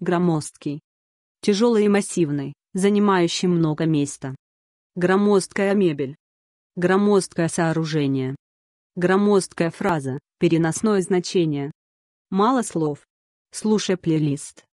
Громоздкий. Тяжелый и массивный, занимающий много места. Громоздкая мебель. Громоздкое сооружение. Громоздкая фраза, переносное значение. Мало слов. Слушай плейлист.